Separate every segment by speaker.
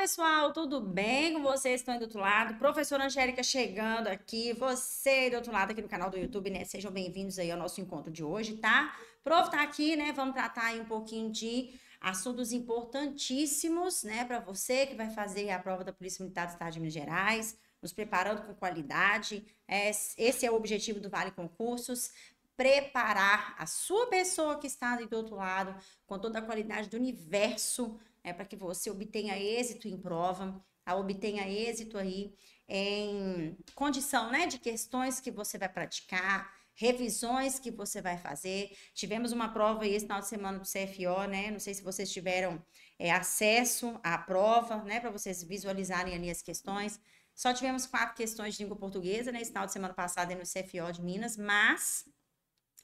Speaker 1: pessoal, tudo bem com vocês estão aí do outro lado? Professora Angélica chegando aqui, você do outro lado aqui no canal do YouTube, né? Sejam bem-vindos aí ao nosso encontro de hoje, tá? Prof tá aqui, né? Vamos tratar aí um pouquinho de assuntos importantíssimos, né, para você que vai fazer a prova da Polícia Militar do Estado de Minas Gerais, nos preparando com qualidade. É, esse é o objetivo do Vale Concursos preparar a sua pessoa que está aí do outro lado com toda a qualidade do universo é, para que você obtenha êxito em prova, a obtenha êxito aí em condição né, de questões que você vai praticar, revisões que você vai fazer. Tivemos uma prova aí esse final de semana do CFO, né? Não sei se vocês tiveram é, acesso à prova, né? Para vocês visualizarem ali as questões. Só tivemos quatro questões de língua portuguesa, né? Esse final de semana passada no CFO de Minas, mas.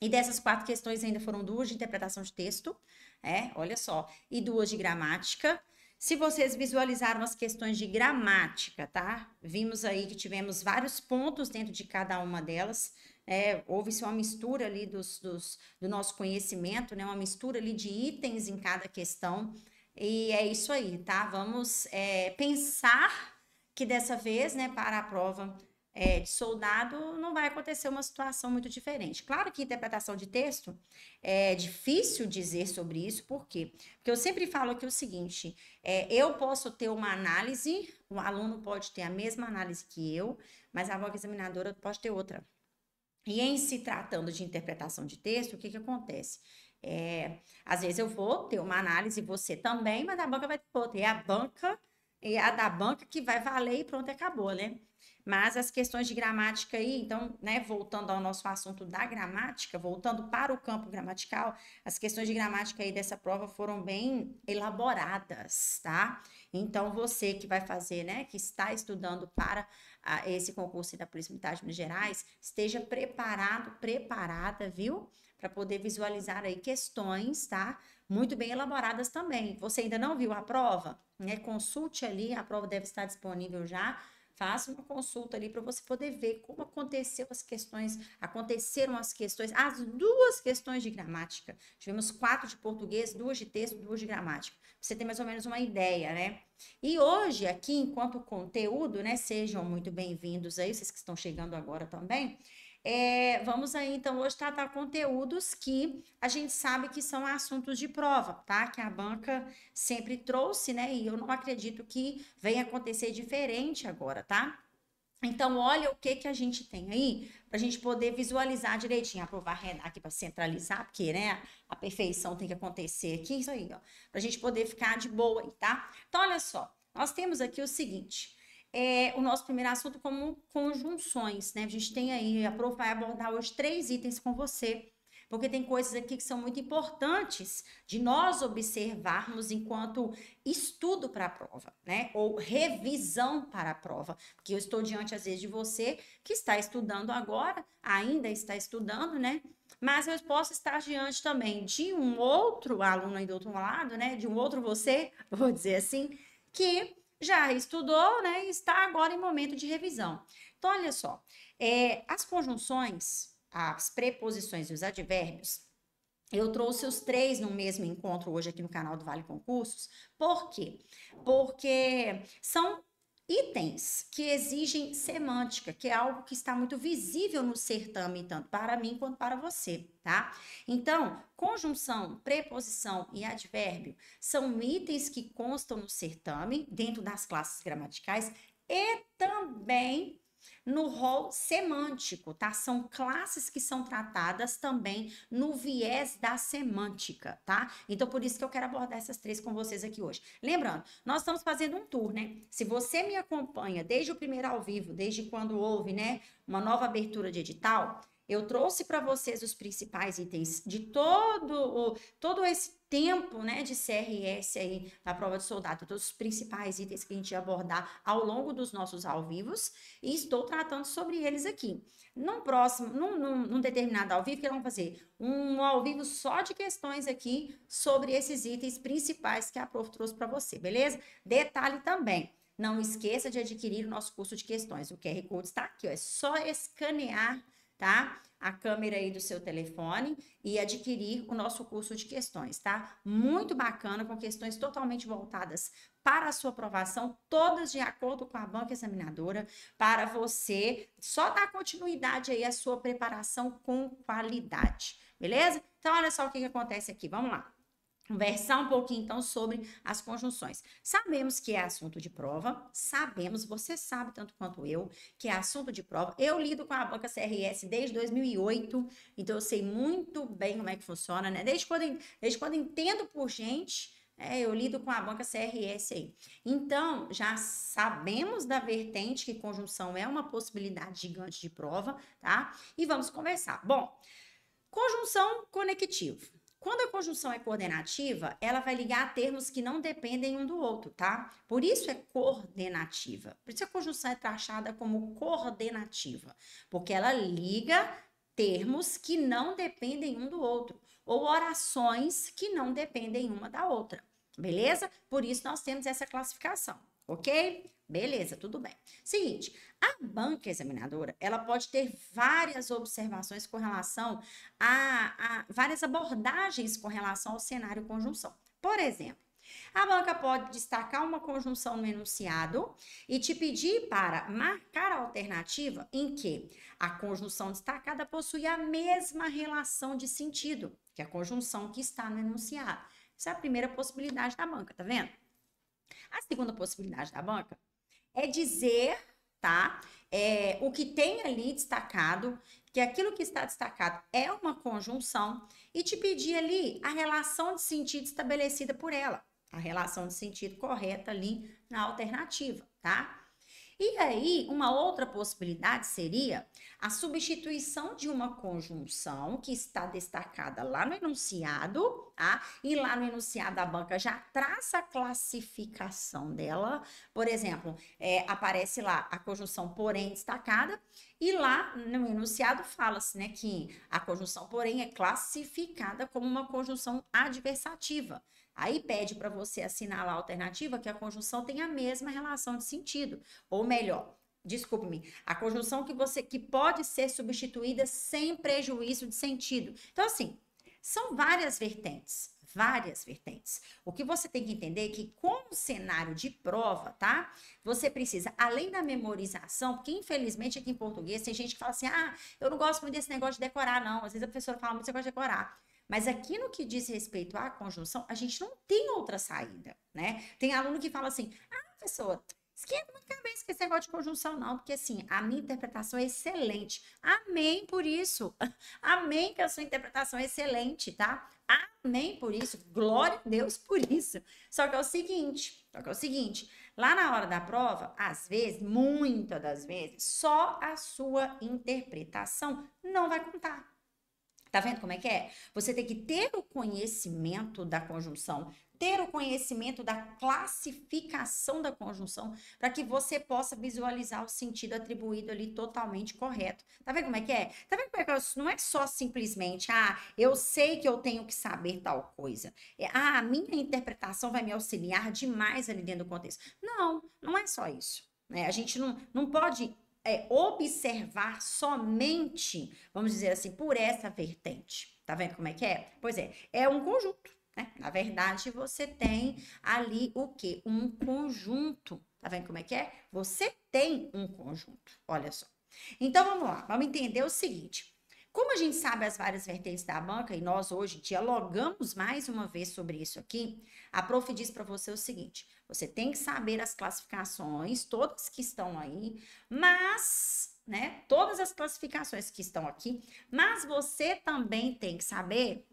Speaker 1: E dessas quatro questões ainda foram duas de interpretação de texto é, olha só. E duas de gramática. Se vocês visualizaram as questões de gramática, tá? Vimos aí que tivemos vários pontos dentro de cada uma delas. É, Houve-se uma mistura ali dos, dos, do nosso conhecimento, né? Uma mistura ali de itens em cada questão. E é isso aí, tá? Vamos é, pensar que dessa vez, né, para a prova é, de soldado, não vai acontecer uma situação muito diferente. Claro que interpretação de texto é difícil dizer sobre isso, por quê? Porque eu sempre falo aqui o seguinte: é, eu posso ter uma análise, o aluno pode ter a mesma análise que eu, mas a banca examinadora pode ter outra. E em se tratando de interpretação de texto, o que, que acontece? É, às vezes eu vou ter uma análise, você também, mas a banca vai ter outra. E a banca, e a da banca que vai valer e pronto, acabou, né? Mas as questões de gramática aí, então, né, voltando ao nosso assunto da gramática, voltando para o campo gramatical, as questões de gramática aí dessa prova foram bem elaboradas, tá? Então, você que vai fazer, né, que está estudando para a, ah, esse concurso da Polícia Militar de Minas Gerais, esteja preparado, preparada, viu? Para poder visualizar aí questões, tá? Muito bem elaboradas também. Você ainda não viu a prova? Né? Consulte ali, a prova deve estar disponível já Faça uma consulta ali para você poder ver como aconteceu as questões, aconteceram as questões, as duas questões de gramática. Tivemos quatro de português, duas de texto, duas de gramática. você tem mais ou menos uma ideia, né? E hoje, aqui, enquanto conteúdo, né? Sejam muito bem-vindos aí, vocês que estão chegando agora também. É, vamos aí então hoje tratar conteúdos que a gente sabe que são assuntos de prova, tá? Que a banca sempre trouxe, né? E eu não acredito que venha acontecer diferente agora, tá? Então, olha o que que a gente tem aí, para a gente poder visualizar direitinho, aprovar é, aqui para centralizar, porque, né, a perfeição tem que acontecer aqui, isso aí, ó, para a gente poder ficar de boa aí, tá? Então, olha só, nós temos aqui o seguinte, é, o nosso primeiro assunto como conjunções, né? A gente tem aí, a Prof vai abordar hoje três itens com você, porque tem coisas aqui que são muito importantes de nós observarmos enquanto estudo para a prova, né? Ou revisão para a prova, porque eu estou diante às vezes de você que está estudando agora, ainda está estudando, né? Mas eu posso estar diante também de um outro aluno aí do outro lado, né? De um outro você, vou dizer assim, que já estudou, né? E está agora em momento de revisão. Então, olha só, é, as conjunções, as preposições e os advérbios, eu trouxe os três no mesmo encontro hoje aqui no canal do Vale Concursos. Por quê? Porque são itens que exigem semântica, que é algo que está muito visível no certame, tanto para mim quanto para você, tá? Então, conjunção, preposição e advérbio são itens que constam no certame, dentro das classes gramaticais, e também no rol semântico, tá? São classes que são tratadas também no viés da semântica, tá? Então, por isso que eu quero abordar essas três com vocês aqui hoje. Lembrando, nós estamos fazendo um tour, né? Se você me acompanha desde o primeiro ao vivo, desde quando houve, né, uma nova abertura de edital, eu trouxe para vocês os principais itens de todo o, todo esse tempo, né, de CRS aí da prova de soldado, todos os principais itens que a gente ia abordar ao longo dos nossos ao vivos e estou tratando sobre eles aqui. Num próximo, num, num, num determinado ao vivo, que vamos fazer um ao vivo só de questões aqui sobre esses itens principais que a prof trouxe para você, beleza? Detalhe também. Não esqueça de adquirir o nosso curso de questões. O QR Code está aqui, ó, é só escanear tá? A câmera aí do seu telefone e adquirir o nosso curso de questões, tá? Muito bacana, com questões totalmente voltadas para a sua aprovação, todas de acordo com a banca examinadora, para você só dar continuidade aí à sua preparação com qualidade, beleza? Então, olha só o que, que acontece aqui, vamos lá. Conversar um pouquinho então sobre as conjunções. Sabemos que é assunto de prova, sabemos, você sabe tanto quanto eu, que é assunto de prova. Eu lido com a banca CRS desde 2008, então eu sei muito bem como é que funciona, né? Desde quando, desde quando entendo por gente, é, eu lido com a banca CRS aí. Então, já sabemos da vertente que conjunção é uma possibilidade gigante de prova, tá? E vamos conversar. Bom, conjunção conectivo. Quando a conjunção é coordenativa, ela vai ligar a termos que não dependem um do outro, tá? Por isso é coordenativa. Por isso a conjunção é taxada como coordenativa, porque ela liga termos que não dependem um do outro, ou orações que não dependem uma da outra. Beleza? Por isso nós temos essa classificação, ok? Beleza, tudo bem. Seguinte, a banca examinadora, ela pode ter várias observações com relação a, a várias abordagens com relação ao cenário conjunção. Por exemplo, a banca pode destacar uma conjunção no enunciado e te pedir para marcar a alternativa em que a conjunção destacada possui a mesma relação de sentido que a conjunção que está no enunciado. Essa é a primeira possibilidade da banca, tá vendo? A segunda possibilidade da banca é dizer, tá? É, o que tem ali destacado, que aquilo que está destacado é uma conjunção, e te pedir ali a relação de sentido estabelecida por ela, a relação de sentido correta ali na alternativa, tá? E aí, uma outra possibilidade seria a substituição de uma conjunção que está destacada lá no enunciado, tá? E lá no enunciado a banca já traça a classificação dela. Por exemplo, é, aparece lá a conjunção porém destacada, e lá no enunciado fala-se, né, que a conjunção porém é classificada como uma conjunção adversativa. Aí pede para você assinalar a alternativa que a conjunção tem a mesma relação de sentido, ou melhor, desculpe-me, a conjunção que você que pode ser substituída sem prejuízo de sentido. Então assim, são várias vertentes, várias vertentes. O que você tem que entender é que como cenário de prova, tá? Você precisa além da memorização, porque infelizmente aqui em português tem gente que fala assim: "Ah, eu não gosto muito desse negócio de decorar não". Às vezes a professora fala muito você gosta de decorar. Mas aqui no que diz respeito à conjunção, a gente não tem outra saída, né? Tem aluno que fala assim: ah, professor, esquenta muito cabeça esquecer esse negócio de conjunção, não, porque assim, a minha interpretação é excelente. Amém por isso. Amém que a sua interpretação é excelente, tá? Amém por isso. Glória a Deus por isso. Só que é o seguinte, só que é o seguinte, lá na hora da prova, às vezes, muitas das vezes, só a sua interpretação não vai contar. Tá vendo como é que é? Você tem que ter o conhecimento da conjunção, ter o conhecimento da classificação da conjunção, para que você possa visualizar o sentido atribuído ali totalmente correto. Tá vendo como é que é? Tá vendo como é que é? Não é só simplesmente, ah, eu sei que eu tenho que saber tal coisa. É, ah, a minha interpretação vai me auxiliar demais ali dentro do contexto. Não, não é só isso. Né? A gente não, não pode é, observar somente, vamos dizer assim, por essa vertente. Tá vendo como é que é? Pois é, é um conjunto. Né? Na verdade, você tem ali o que? Um conjunto. Tá vendo como é que é? Você tem um conjunto. Olha só. Então vamos lá, vamos entender o seguinte. Como a gente sabe as várias vertentes da banca e nós hoje dialogamos mais uma vez sobre isso aqui, a prof diz para você o seguinte: você tem que saber as classificações, todas que estão aí, mas né? Todas as classificações que estão aqui, mas você também tem que saber,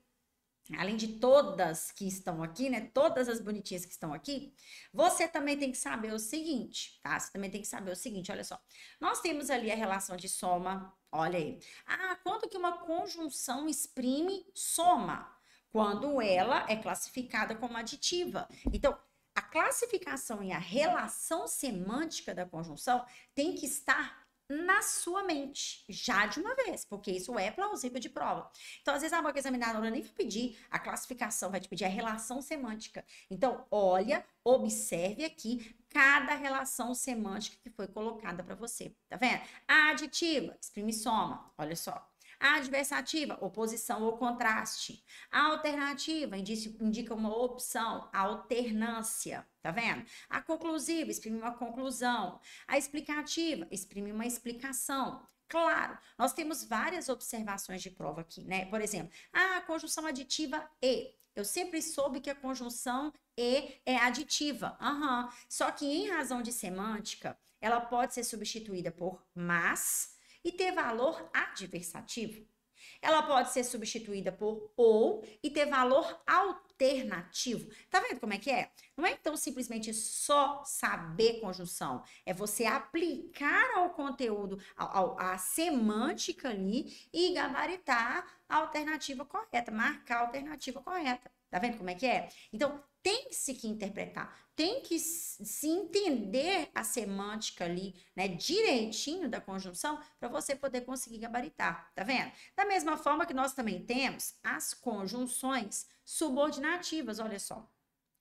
Speaker 1: além de todas que estão aqui, né? Todas as bonitinhas que estão aqui, você também tem que saber o seguinte, tá? Você também tem que saber o seguinte, olha só. Nós temos ali a relação de soma, Olha aí. Ah, quanto que uma conjunção exprime soma? Quando ela é classificada como aditiva. Então, a classificação e a relação semântica da conjunção tem que estar na sua mente, já de uma vez, porque isso é plausível de prova. Então, às vezes, ah, a banca examinadora nem vai pedir a classificação, vai te pedir a relação semântica. Então, olha, observe aqui cada relação semântica que foi colocada para você, tá vendo? A aditiva, exprime soma, olha só. A adversativa, oposição ou contraste. A alternativa indica uma opção, alternância. Tá vendo? A conclusiva exprime uma conclusão. A explicativa exprime uma explicação. Claro, nós temos várias observações de prova aqui, né? Por exemplo, a ah, conjunção aditiva e. Eu sempre soube que a conjunção e é aditiva. Uhum. Só que em razão de semântica, ela pode ser substituída por mas e ter valor adversativo. Ela pode ser substituída por ou e ter valor alternativo. Tá vendo como é que é? Não é então simplesmente só saber conjunção, é você aplicar ao conteúdo, ao, ao, à semântica ali e gabaritar a alternativa correta, marcar a alternativa correta. Tá vendo como é que é? Então, tem-se que interpretar, tem que se entender a semântica ali, né, direitinho da conjunção para você poder conseguir gabaritar, tá vendo? Da mesma forma que nós também temos as conjunções subordinativas, olha só.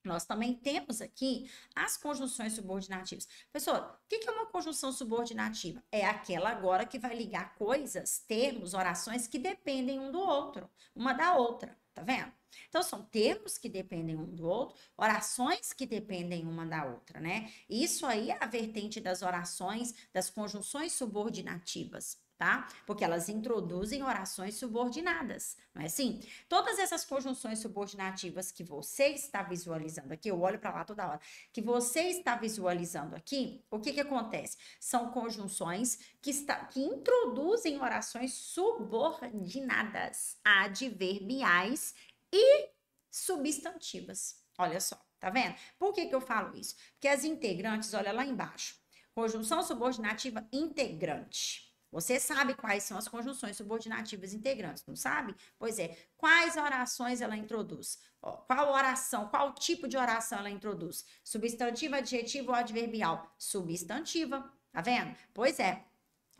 Speaker 1: Nós também temos aqui as conjunções subordinativas. Pessoal, o que é uma conjunção subordinativa? É aquela agora que vai ligar coisas, termos, orações que dependem um do outro, uma da outra tá vendo? Então, são termos que dependem um do outro, orações que dependem uma da outra, né? Isso aí é a vertente das orações, das conjunções subordinativas tá? Porque elas introduzem orações subordinadas, não é assim? Todas essas conjunções subordinativas que você está visualizando aqui, eu olho para lá toda hora, que você está visualizando aqui, o que que acontece? São conjunções que, está, que introduzem orações subordinadas, adverbiais e substantivas. Olha só, tá vendo? Por que que eu falo isso? Porque as integrantes, olha lá embaixo, conjunção subordinativa integrante você sabe quais são as conjunções subordinativas integrantes, não sabe? Pois é, quais orações ela introduz? Ó, qual oração, qual tipo de oração ela introduz? Substantiva, adjetivo ou adverbial? Substantiva, tá vendo? Pois é.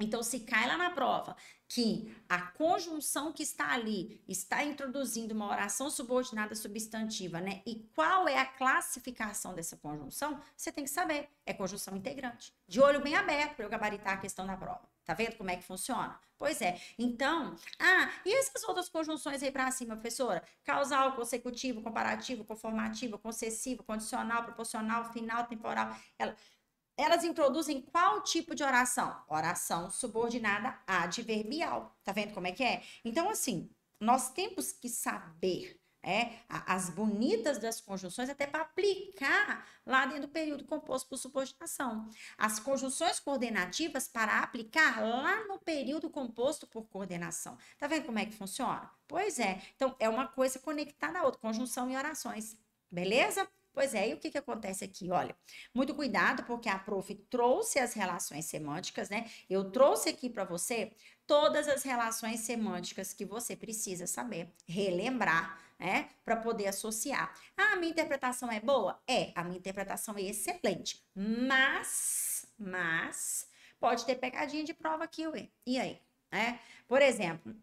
Speaker 1: Então, se cai lá na prova que a conjunção que está ali está introduzindo uma oração subordinada substantiva, né? E qual é a classificação dessa conjunção? Você tem que saber. É conjunção integrante. De olho bem aberto para eu gabaritar a questão da prova. Tá vendo como é que funciona? Pois é. Então, ah, e essas outras conjunções aí para cima, professora? Causal, consecutivo, comparativo, conformativo, concessivo, condicional, proporcional, final, temporal. Ela, elas introduzem qual tipo de oração? Oração subordinada adverbial. Tá vendo como é que é? Então, assim, nós temos que saber é, as bonitas das conjunções até para aplicar lá dentro do período composto por subordinação. As conjunções coordenativas para aplicar lá no período composto por coordenação. Tá vendo como é que funciona? Pois é. Então, é uma coisa conectada à outra, conjunção e orações. Beleza? Pois é, e o que, que acontece aqui? Olha, muito cuidado, porque a prof trouxe as relações semânticas, né? Eu trouxe aqui para você todas as relações semânticas que você precisa saber, relembrar, né, para poder associar. Ah, minha interpretação é boa? É, a minha interpretação é excelente, mas, mas pode ter pegadinha de prova aqui, ué. E aí, né? Por exemplo,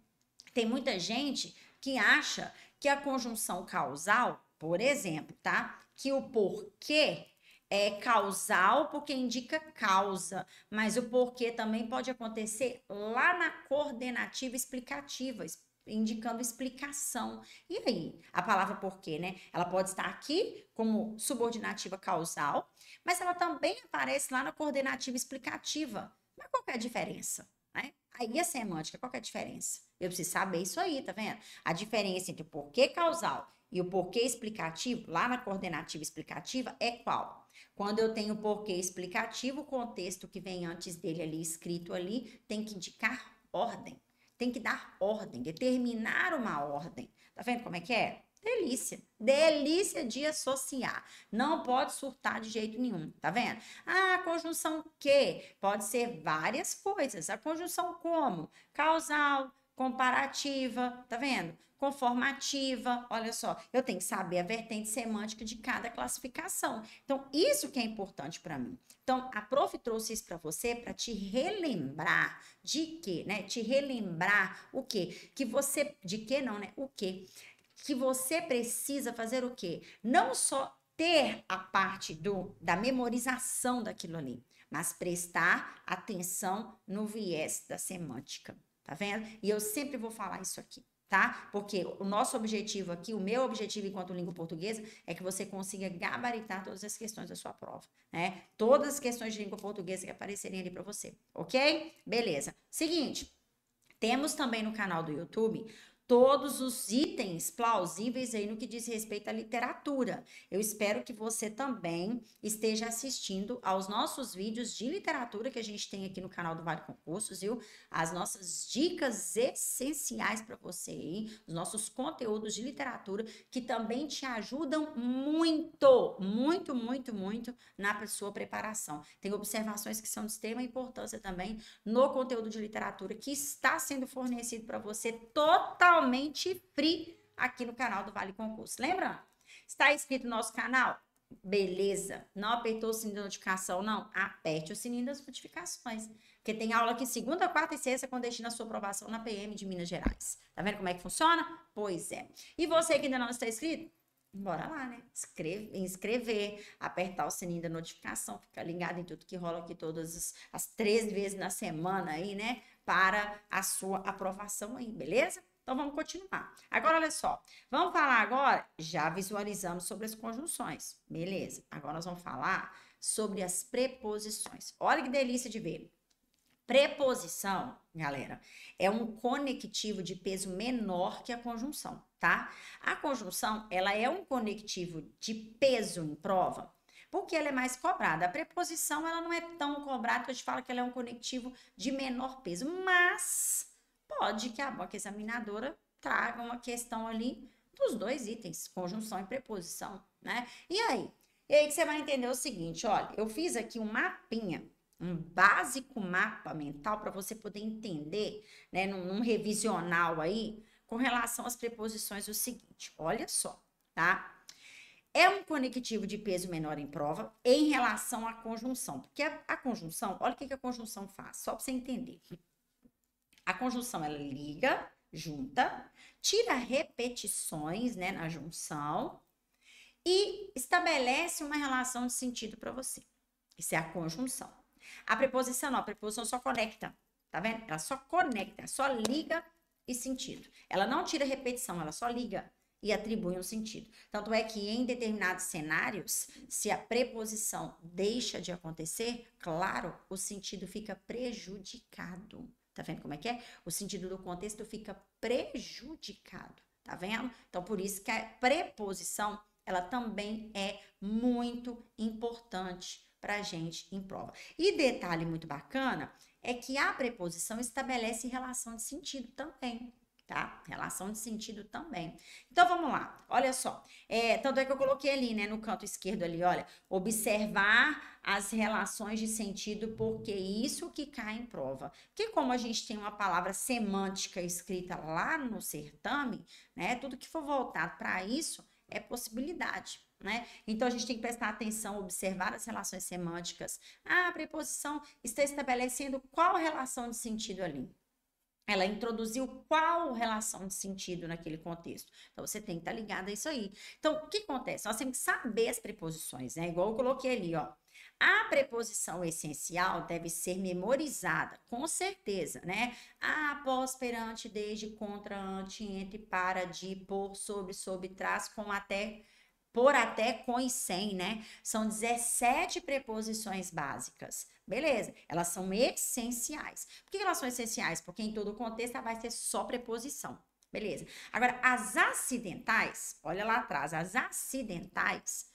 Speaker 1: tem muita gente que acha que a conjunção causal, por exemplo, tá? Que o porquê é causal, porque indica causa, mas o porquê também pode acontecer lá na coordenativa explicativa, indicando explicação. E aí, a palavra porquê, né? Ela pode estar aqui como subordinativa causal, mas ela também aparece lá na coordenativa explicativa. Mas qual é a diferença? Né? Aí a semântica, qual é a diferença? Eu preciso saber isso aí, tá vendo? A diferença entre o porquê causal e o porquê explicativo, lá na coordenativa explicativa, é qual? Quando eu tenho porquê explicativo, o contexto que vem antes dele ali escrito ali tem que indicar ordem, tem que dar ordem, determinar uma ordem. Tá vendo como é que é? Delícia. Delícia de associar. Não pode surtar de jeito nenhum, tá vendo? Ah, a conjunção que pode ser várias coisas. A conjunção como? Causal, comparativa, tá vendo? Conformativa, olha só, eu tenho que saber a vertente semântica de cada classificação. Então, isso que é importante para mim. Então, a prof trouxe isso para você para te relembrar de quê, né? Te relembrar o quê? Que você de que não, né? O quê? Que você precisa fazer o quê? Não só ter a parte do da memorização daquilo ali, mas prestar atenção no viés da semântica tá vendo? E eu sempre vou falar isso aqui, tá? Porque o nosso objetivo aqui, o meu objetivo enquanto língua portuguesa, é que você consiga gabaritar todas as questões da sua prova, né? Todas as questões de língua portuguesa que aparecerem ali para você, ok? Beleza. Seguinte. Temos também no canal do YouTube todos os itens plausíveis aí no que diz respeito à literatura. Eu espero que você também esteja assistindo aos nossos vídeos de literatura que a gente tem aqui no canal do Vale Concursos, viu? As nossas dicas essenciais para você aí, os nossos conteúdos de literatura que também te ajudam muito, muito, muito, muito na sua preparação. Tem observações que são de extrema importância também no conteúdo de literatura que está sendo fornecido para você totalmente totalmente free aqui no canal do Vale Concurso. Lembra? Está inscrito no nosso canal? Beleza. Não apertou o sininho da notificação, não? Aperte o sininho das notificações. Porque tem aula aqui segunda, quarta e sexta com destino à sua aprovação na PM de Minas Gerais. Tá vendo como é que funciona? Pois é. E você que ainda não está inscrito? Bora lá, né? Escreve, inscrever, apertar o sininho da notificação, ficar ligado em tudo que rola aqui todas as, as três vezes na semana aí, né? Para a sua aprovação aí, beleza? Então vamos continuar. Agora, olha só. Vamos falar agora, já visualizamos sobre as conjunções. Beleza. Agora nós vamos falar sobre as preposições. Olha que delícia de ver. Preposição, galera, é um conectivo de peso menor que a conjunção, tá? A conjunção, ela é um conectivo de peso em prova, porque ela é mais cobrada. A preposição, ela não é tão cobrada, eu te falo que ela é um conectivo de menor peso, mas pode que a, boca examinadora traga uma questão ali dos dois itens, conjunção e preposição, né? E aí? E aí que você vai entender o seguinte, olha, eu fiz aqui um mapinha, um básico mapa mental para você poder entender, né, num, num revisional aí, com relação às preposições o seguinte, olha só, tá? É um conectivo de peso menor em prova em relação à conjunção, porque a, a conjunção, olha o que, que a conjunção faz, só para você entender. A conjunção ela liga, junta, tira repetições né, na junção e estabelece uma relação de sentido para você. Isso é a conjunção. A preposição não, a preposição só conecta, tá vendo? Ela só conecta, só liga e sentido. Ela não tira repetição, ela só liga e atribui um sentido. Tanto é que em determinados cenários, se a preposição deixa de acontecer, claro, o sentido fica prejudicado. Tá vendo como é que é? O sentido do contexto fica prejudicado, tá vendo? Então, por isso que a preposição, ela também é muito importante para gente em prova. E detalhe muito bacana é que a preposição estabelece relação de sentido também tá? Relação de sentido também. Então vamos lá, olha só. É, tanto é que eu coloquei ali, né, no canto esquerdo ali, olha, observar as relações de sentido, porque isso que cai em prova. Porque como a gente tem uma palavra semântica escrita lá no certame, né, tudo que for voltado para isso é possibilidade. Né? Então a gente tem que prestar atenção, observar as relações semânticas. Ah, a preposição está estabelecendo qual relação de sentido ali? ela introduziu qual relação de sentido naquele contexto. Então, você tem que estar tá ligado a isso aí. Então, o que acontece? Nós temos que saber as preposições, né? Igual eu coloquei ali, ó. A preposição essencial deve ser memorizada, com certeza, né? Após, perante, desde, contra, ante, entre, para, de, por, sobre, sobre, trás, com, até, por até com e sem, né? São 17 preposições básicas. Beleza, elas são essenciais. Por que elas são essenciais? Porque em todo contexto ela vai ser só preposição. Beleza. Agora, as acidentais, olha lá atrás, as acidentais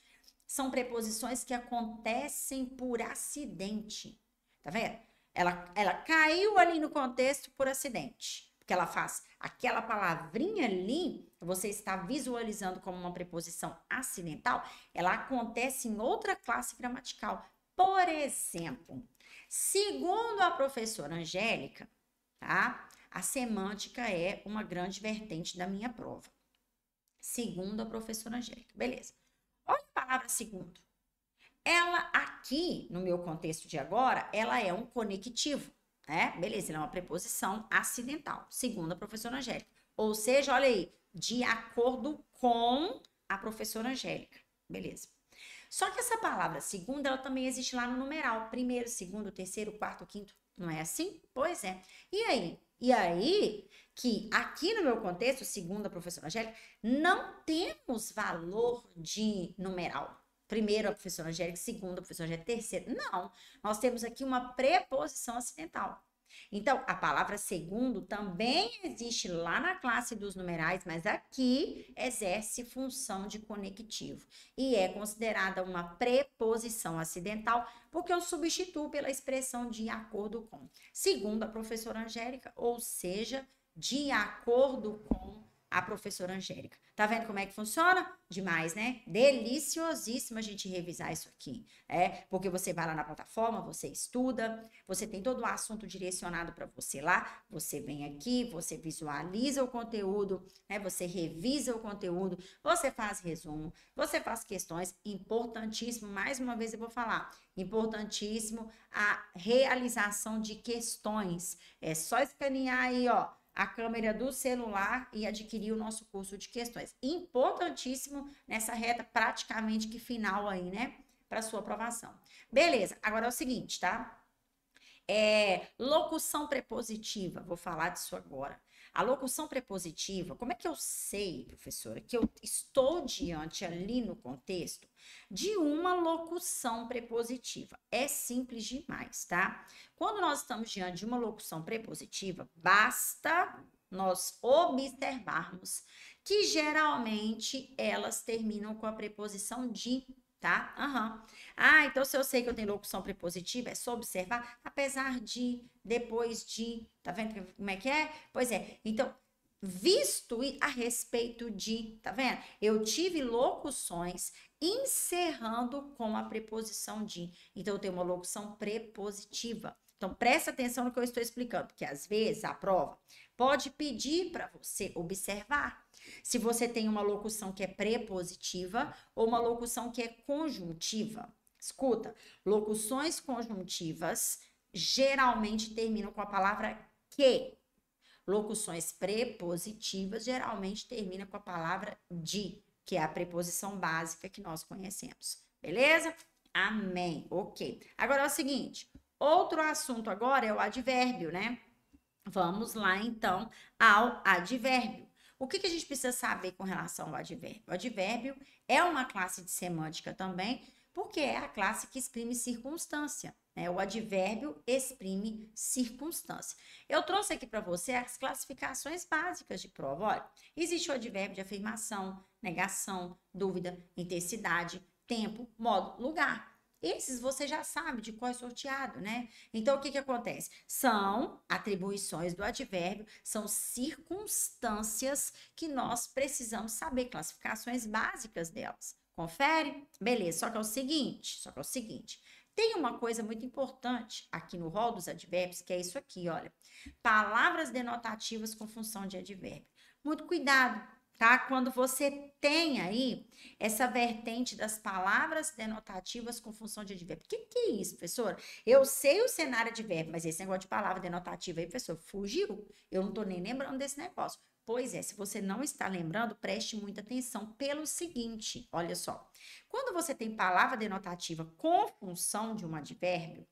Speaker 1: são preposições que acontecem por acidente. Tá vendo? Ela, ela caiu ali no contexto por acidente que ela faz aquela palavrinha ali, você está visualizando como uma preposição acidental, ela acontece em outra classe gramatical. Por exemplo, segundo a professora Angélica, tá? A semântica é uma grande vertente da minha prova. Segundo a professora Angélica. Beleza. Olha a palavra segundo. Ela aqui, no meu contexto de agora, ela é um conectivo né? Beleza, ele é uma preposição acidental, segundo a professora Angélica. Ou seja, olha aí, de acordo com a professora Angélica. Beleza. Só que essa palavra segunda, ela também existe lá no numeral. Primeiro, segundo, terceiro, quarto, quinto. Não é assim? Pois é. E aí? E aí que aqui no meu contexto, segundo a professora Angélica, não temos valor de numeral. Primeiro a professora Angélica, segundo a professora Angélica, terceiro. Não, nós temos aqui uma preposição acidental. Então, a palavra segundo também existe lá na classe dos numerais, mas aqui exerce função de conectivo e é considerada uma preposição acidental, porque eu substituo pela expressão de acordo com. Segundo a professora Angélica, ou seja, de acordo com a professora Angélica. Tá vendo como é que funciona? Demais, né? Deliciosíssimo a gente revisar isso aqui, é? Porque você vai lá na plataforma, você estuda, você tem todo o assunto direcionado para você lá, você vem aqui, você visualiza o conteúdo, né? Você revisa o conteúdo, você faz resumo, você faz questões, importantíssimo, mais uma vez eu vou falar, importantíssimo a realização de questões. É só escanear aí, ó, a câmera do celular e adquirir o nosso curso de questões. Importantíssimo nessa reta praticamente que final aí, né? Para sua aprovação. Beleza, agora é o seguinte, tá? É, locução prepositiva, vou falar disso agora. A locução prepositiva, como é que eu sei, professora, que eu estou diante ali no contexto de uma locução prepositiva? É simples demais, tá? Quando nós estamos diante de uma locução prepositiva, basta nós observarmos que geralmente elas terminam com a preposição de tá? Aham. Uhum. Ah, então se eu sei que eu tenho locução prepositiva, é só observar, apesar de, depois de, tá vendo como é que é? Pois é. Então, visto a respeito de, tá vendo? Eu tive locuções encerrando com a preposição de. Então, eu tenho uma locução prepositiva. Então, presta atenção no que eu estou explicando, porque às vezes a prova pode pedir para você observar se você tem uma locução que é prepositiva ou uma locução que é conjuntiva. Escuta, locuções conjuntivas geralmente terminam com a palavra que. Locuções prepositivas geralmente terminam com a palavra de, que é a preposição básica que nós conhecemos. Beleza? Amém. Ok. Agora é o seguinte: outro assunto agora é o advérbio, né? Vamos lá então ao advérbio. O que, que a gente precisa saber com relação ao advérbio? O advérbio é uma classe de semântica também, porque é a classe que exprime circunstância. Né? O advérbio exprime circunstância. Eu trouxe aqui para você as classificações básicas de prova. Olha, existe o advérbio de afirmação, negação, dúvida, intensidade, tempo, modo, lugar. Esses você já sabe de qual é sorteado, né? Então, o que, que acontece? São atribuições do advérbio, são circunstâncias que nós precisamos saber, classificações básicas delas. Confere? Beleza, só que é o seguinte, só que é o seguinte. Tem uma coisa muito importante aqui no rol dos advérbios, que é isso aqui, olha. Palavras denotativas com função de advérbio. Muito cuidado, tá? Quando você tem aí essa vertente das palavras denotativas com função de advérbio. O que, que é isso, professora? Eu sei o cenário advérbio, mas esse negócio de palavra denotativa aí, professor, fugiu. Eu não tô nem lembrando desse negócio. Pois é, se você não está lembrando, preste muita atenção pelo seguinte, olha só. Quando você tem palavra denotativa com função de um advérbio,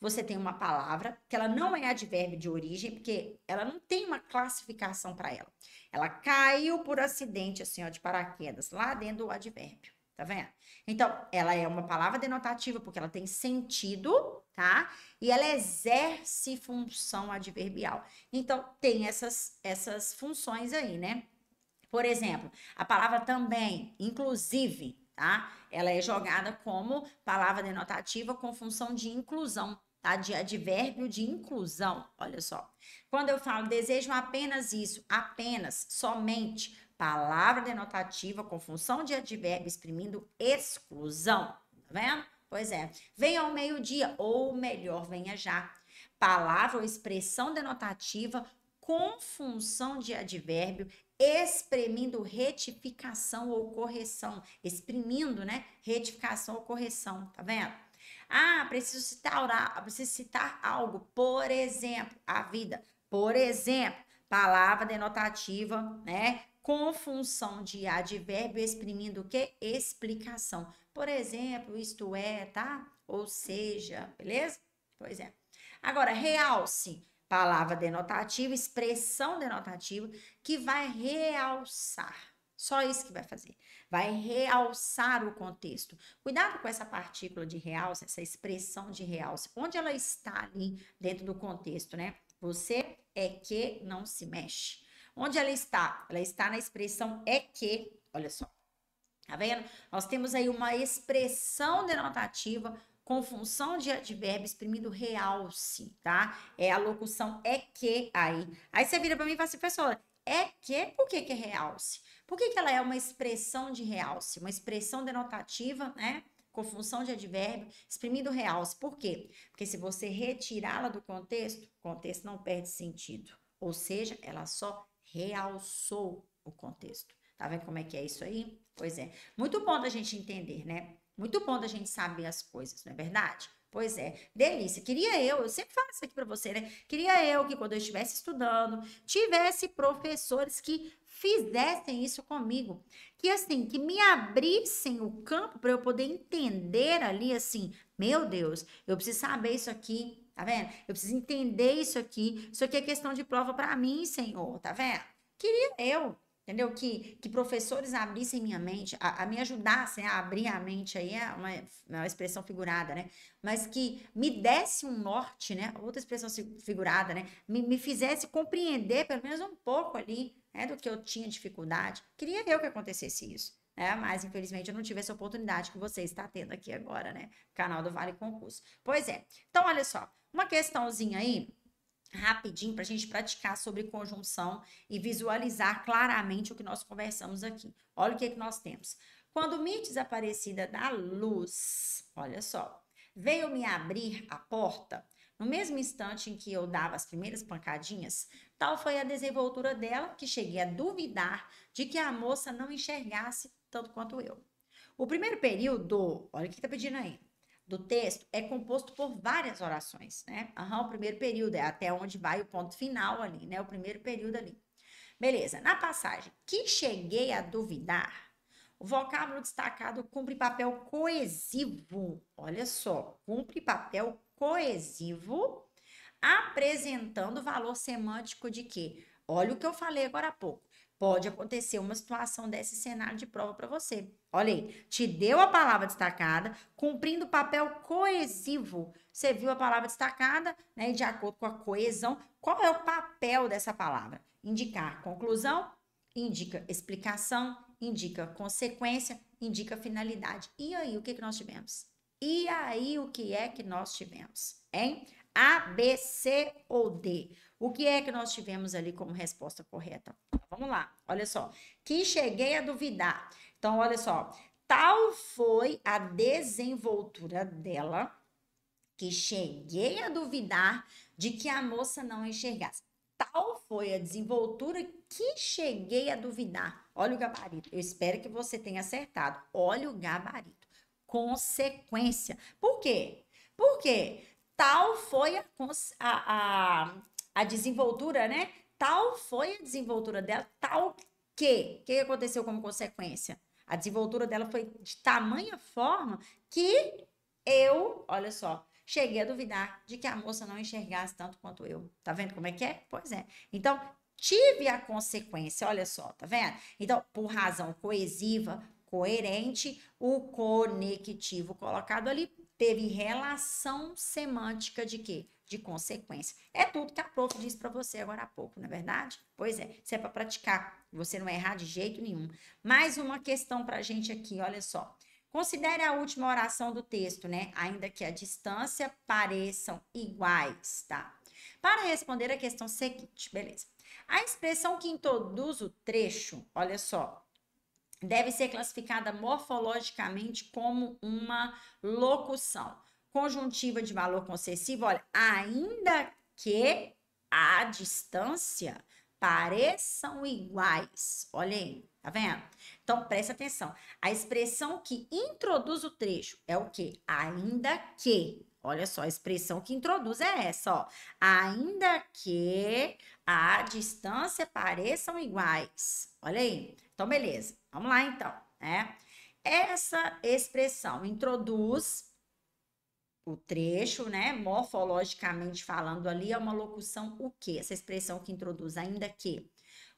Speaker 1: você tem uma palavra que ela não é advérbio de origem, porque ela não tem uma classificação para ela. Ela caiu por acidente, assim, ó, de paraquedas, lá dentro do advérbio. Tá vendo? Então, ela é uma palavra denotativa porque ela tem sentido, tá? E ela exerce função adverbial. Então, tem essas, essas funções aí, né? Por exemplo, a palavra também, inclusive, tá? Ela é jogada como palavra denotativa com função de inclusão, tá? De advérbio de inclusão, olha só. Quando eu falo desejo apenas isso, apenas, somente, palavra denotativa com função de advérbio exprimindo exclusão, tá vendo? Pois é. Venha ao meio-dia, ou melhor, venha já. Palavra ou expressão denotativa com função de advérbio exprimindo retificação ou correção, exprimindo, né, retificação ou correção, tá vendo? Ah, preciso citar, preciso citar algo, por exemplo, a vida, por exemplo, palavra denotativa, né, com função de advérbio exprimindo o quê? Explicação. Por exemplo, isto é, tá? Ou seja, beleza? Pois é. Agora, realce palavra denotativa, expressão denotativa, que vai realçar. Só isso que vai fazer. Vai realçar o contexto. Cuidado com essa partícula de realce, essa expressão de realce. Onde ela está ali dentro do contexto, né? Você é que não se mexe. Onde ela está? Ela está na expressão é que. Olha só. Tá vendo? Nós temos aí uma expressão denotativa com função de advérbio exprimido realce, tá? É a locução é que aí. Aí você vira para mim e fala assim, pessoa, é que, por que, que é realce? Por que, que ela é uma expressão de realce? Uma expressão denotativa, né? Com função de advérbio, exprimido realce. Por quê? Porque se você retirá-la do contexto, o contexto não perde sentido. Ou seja, ela só realçou o contexto. Tá vendo como é que é isso aí? Pois é. Muito bom da gente entender, né? Muito bom da gente saber as coisas, não é verdade? Pois é, delícia. Queria eu, eu sempre falo isso aqui para você, né? Queria eu que quando eu estivesse estudando, tivesse professores que fizessem isso comigo, que assim, que me abrissem o campo para eu poder entender ali assim, meu Deus, eu preciso saber isso aqui, tá vendo? Eu preciso entender isso aqui. Isso aqui é questão de prova para mim, Senhor, tá vendo? Queria eu entendeu? Que, que professores abrissem minha mente, a, a me ajudassem a abrir a mente aí, é uma, é uma expressão figurada, né? Mas que me desse um norte, né? Outra expressão figurada, né? Me, me fizesse compreender pelo menos um pouco ali, né? Do que eu tinha dificuldade. Queria ver o que acontecesse isso. É, né? mas infelizmente eu não tive essa oportunidade que você está tendo aqui agora, né? Canal do Vale Concurso. Pois é. Então, olha só, uma questãozinha aí rapidinho para a gente praticar sobre conjunção e visualizar claramente o que nós conversamos aqui. Olha o que, é que nós temos. Quando me desaparecida da luz, olha só, veio me abrir a porta, no mesmo instante em que eu dava as primeiras pancadinhas, tal foi a desenvoltura dela que cheguei a duvidar de que a moça não enxergasse tanto quanto eu. O primeiro período, olha o que está pedindo aí, do texto é composto por várias orações, né? Aham, o primeiro período é até onde vai o ponto final ali, né? O primeiro período ali. Beleza, na passagem, que cheguei a duvidar, o vocábulo destacado cumpre papel coesivo. Olha só, cumpre papel coesivo, apresentando valor semântico de quê? Olha o que eu falei agora há pouco. Pode acontecer uma situação desse cenário de prova para você. Olha aí, uhum. te deu a palavra destacada, cumprindo o papel coesivo. Você viu a palavra destacada, né? E de acordo com a coesão, qual é o papel dessa palavra? Indicar conclusão, indica explicação, indica consequência, indica finalidade. E aí, o que, que nós tivemos? E aí, o que é que nós tivemos? Hein? A, B, C ou D? O que é que nós tivemos ali como resposta correta? Vamos lá, olha só. Que cheguei a duvidar. Então, olha só. Tal foi a desenvoltura dela que cheguei a duvidar de que a moça não enxergasse. Tal foi a desenvoltura que cheguei a duvidar. Olha o gabarito. Eu espero que você tenha acertado. Olha o gabarito. Consequência. Por quê? Por quê? Tal foi a, a, a desenvoltura, né? Tal foi a desenvoltura dela, tal que. O que aconteceu como consequência? A desenvoltura dela foi de tamanha forma que eu, olha só, cheguei a duvidar de que a moça não enxergasse tanto quanto eu. Tá vendo como é que é? Pois é. Então, tive a consequência, olha só, tá vendo? Então, por razão coesiva, coerente, o conectivo colocado ali teve relação semântica de quê? De consequência. É tudo que a prof disse para você agora há pouco, não é verdade? Pois é, isso é para praticar, você não errar de jeito nenhum. Mais uma questão para a gente aqui, olha só. Considere a última oração do texto, né? Ainda que a distância pareçam iguais, tá? Para responder a questão seguinte, beleza. A expressão que introduz o trecho, olha só, deve ser classificada morfologicamente como uma locução. Conjuntiva de valor concessivo, olha, ainda que a distância pareçam iguais. Olha aí, tá vendo? Então, presta atenção. A expressão que introduz o trecho é o quê? Ainda que. Olha só, a expressão que introduz é essa, ó. Ainda que a distância pareçam iguais. Olha aí. Então, beleza. Vamos lá, então, né? Essa expressão introduz o trecho, né? Morfologicamente falando ali, é uma locução o quê? Essa expressão que introduz ainda que.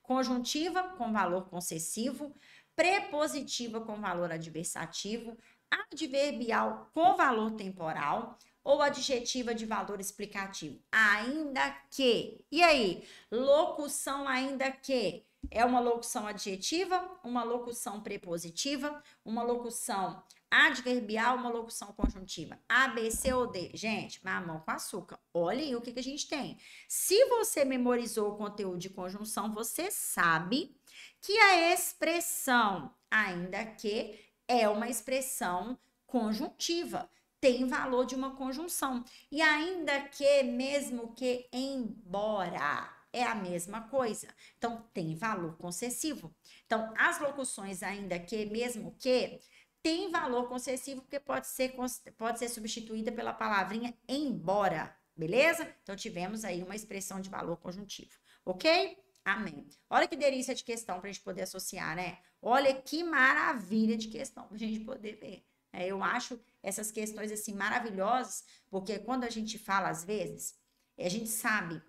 Speaker 1: Conjuntiva com valor concessivo, prepositiva com valor adversativo, adverbial com valor temporal ou adjetiva de valor explicativo. Ainda que. E aí? Locução ainda que é uma locução adjetiva, uma locução prepositiva, uma locução adverbial, uma locução conjuntiva. A, B, C ou D. Gente, mamão com açúcar. Olha aí o que, que a gente tem. Se você memorizou o conteúdo de conjunção, você sabe que a expressão, ainda que, é uma expressão conjuntiva. Tem valor de uma conjunção. E ainda que, mesmo que, embora é a mesma coisa. Então, tem valor concessivo. Então, as locuções, ainda que, mesmo que, tem valor concessivo, porque pode ser, pode ser substituída pela palavrinha embora. Beleza? Então, tivemos aí uma expressão de valor conjuntivo. Ok? Amém. Olha que delícia de questão para a gente poder associar, né? Olha que maravilha de questão para a gente poder ver. É, eu acho essas questões assim maravilhosas, porque quando a gente fala às vezes, a gente sabe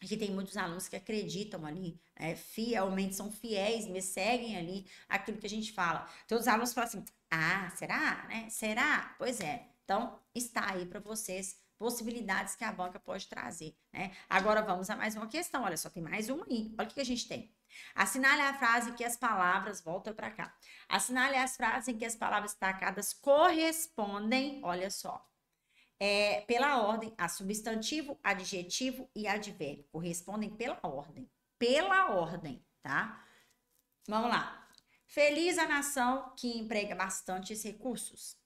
Speaker 1: a gente tem muitos alunos que acreditam ali, é, fielmente, são fiéis, me seguem ali, aquilo que a gente fala. Então, os alunos falam assim, ah, será? Né? Será? Pois é. Então, está aí para vocês possibilidades que a banca pode trazer. Né? Agora vamos a mais uma questão. Olha só, tem mais uma aí. Olha o que a gente tem. Assinale a frase em que as palavras, volta para cá. Assinale as frases em que as palavras destacadas correspondem, olha só, é, pela ordem, a substantivo, adjetivo e advérbio. Correspondem pela ordem. Pela ordem, tá? Vamos lá. Feliz a nação que emprega bastantes recursos.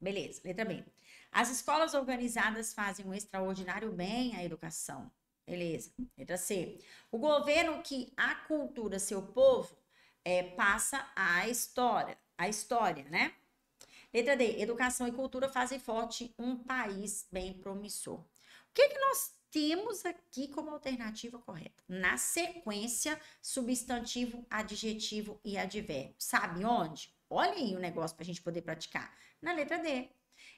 Speaker 1: Beleza, letra B. As escolas organizadas fazem um extraordinário bem à educação. Beleza. Letra C. O governo que acultura seu povo é, passa a história. A história, né? Letra D. Educação e cultura fazem forte um país bem promissor. O que, é que nós temos aqui como alternativa correta? Na sequência, substantivo, adjetivo e advérbio. Sabe onde? Olha aí o negócio para a gente poder praticar. Na letra D.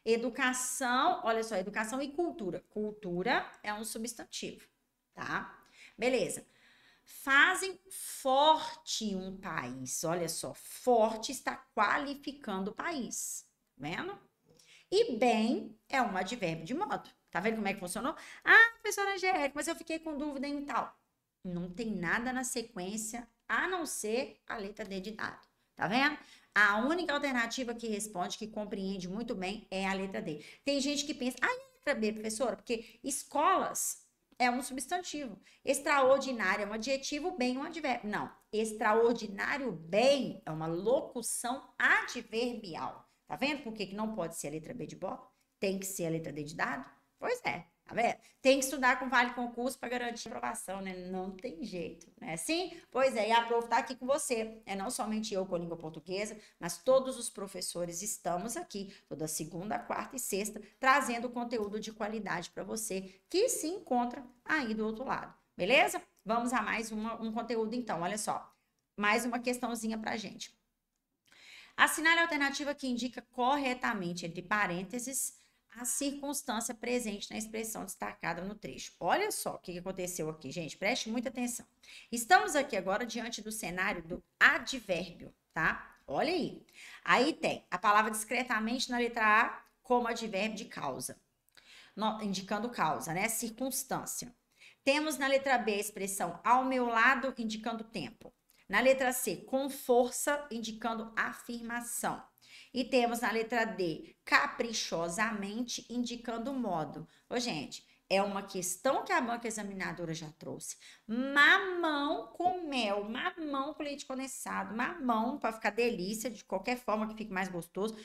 Speaker 1: Educação, olha só, educação e cultura. Cultura é um substantivo, tá? Beleza. Fazem forte um país. Olha só, forte está qualificando o país vendo? E bem é um advérbio de modo. Tá vendo como é que funcionou? Ah, professora Angélica, mas eu fiquei com dúvida em tal. Não tem nada na sequência a não ser a letra D de dado. Tá vendo? A única alternativa que responde, que compreende muito bem, é a letra D. Tem gente que pensa, ah, letra B, professora, porque escolas é um substantivo. Extraordinário é um adjetivo, bem um advérbio. Não, extraordinário bem é uma locução adverbial. Tá vendo por que, que não pode ser a letra B de bola? Tem que ser a letra D de dado? Pois é, tá vendo? Tem que estudar com vale concurso para garantir aprovação, né? Não tem jeito, né? Sim? Pois é, e a prova tá aqui com você. É não somente eu com a língua portuguesa, mas todos os professores estamos aqui toda segunda, quarta e sexta trazendo conteúdo de qualidade para você que se encontra aí do outro lado. Beleza? Vamos a mais uma, um conteúdo então, olha só. Mais uma questãozinha pra gente. Assinale a alternativa que indica corretamente, entre parênteses, a circunstância presente na expressão destacada no trecho. Olha só o que aconteceu aqui, gente. Preste muita atenção. Estamos aqui agora diante do cenário do advérbio, tá? Olha aí. Aí tem a palavra discretamente na letra A como advérbio de causa, indicando causa, né? Circunstância. Temos na letra B a expressão ao meu lado, indicando tempo. Na letra C, com força, indicando afirmação. E temos na letra D, caprichosamente, indicando modo. Ô, gente, é uma questão que a banca examinadora já trouxe. Mamão com mel, mamão com leite condensado, mamão para ficar delícia, de qualquer forma que fique mais gostoso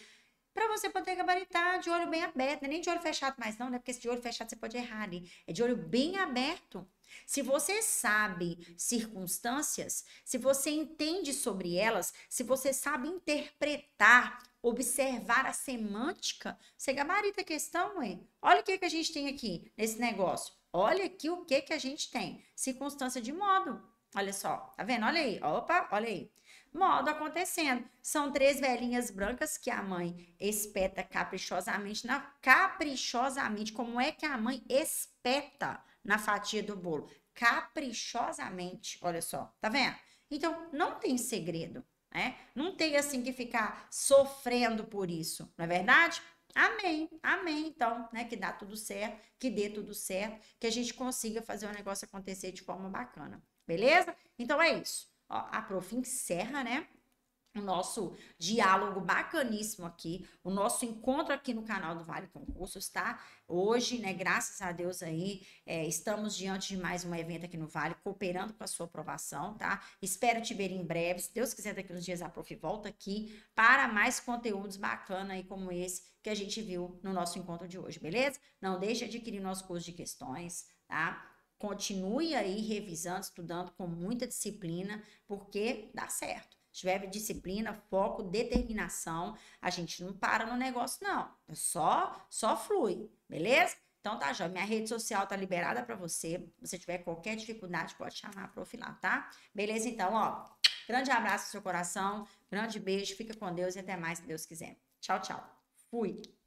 Speaker 1: para você poder gabaritar de olho bem aberto, não é nem de olho fechado mais não, né? Porque se de olho fechado você pode errar ali. Né? É de olho bem aberto. Se você sabe circunstâncias, se você entende sobre elas, se você sabe interpretar, observar a semântica, você gabarita a questão, hein? Olha o que, que a gente tem aqui nesse negócio. Olha aqui o que, que a gente tem. Circunstância de modo. Olha só, tá vendo? Olha aí, opa, olha aí modo acontecendo. São três velhinhas brancas que a mãe espeta caprichosamente, na, caprichosamente. Como é que a mãe espeta na fatia do bolo? Caprichosamente, olha só, tá vendo? Então, não tem segredo, né? Não tem assim que ficar sofrendo por isso, não é verdade? Amém, amém. Então, né? Que dá tudo certo, que dê tudo certo, que a gente consiga fazer o negócio acontecer de forma bacana, beleza? Então é isso a prof encerra, né? O nosso diálogo bacaníssimo aqui, o nosso encontro aqui no canal do Vale Concursos, tá? Hoje, né, graças a Deus aí, é, estamos diante de mais um evento aqui no Vale, cooperando com a sua aprovação, tá? Espero te ver em breve, se Deus quiser, daqui uns dias a prof volta aqui para mais conteúdos bacanas aí como esse que a gente viu no nosso encontro de hoje, beleza? Não deixe de adquirir nosso curso de questões, tá? continue aí revisando, estudando com muita disciplina, porque dá certo. Se tiver disciplina, foco, determinação, a gente não para no negócio não. É só só flui, beleza? Então tá, Jó, minha rede social tá liberada para você. Se você tiver qualquer dificuldade, pode chamar a lá, tá? Beleza então, ó. Grande abraço no seu coração, grande beijo, fica com Deus e até mais se Deus quiser. Tchau, tchau. Fui.